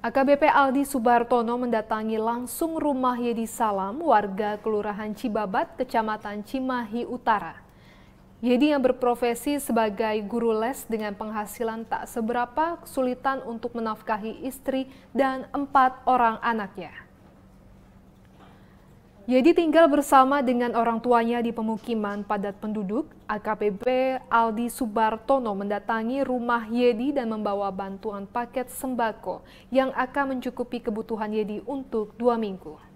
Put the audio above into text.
AKBP Aldi Subartono mendatangi langsung rumah Yedi Salam, warga Kelurahan Cibabat, Kecamatan Cimahi Utara. Yedi yang berprofesi sebagai guru les dengan penghasilan tak seberapa kesulitan untuk menafkahi istri dan empat orang anaknya. Yedi tinggal bersama dengan orang tuanya di pemukiman padat penduduk. AKPP Aldi Subartono mendatangi rumah Yedi dan membawa bantuan paket sembako yang akan mencukupi kebutuhan Yedi untuk dua minggu.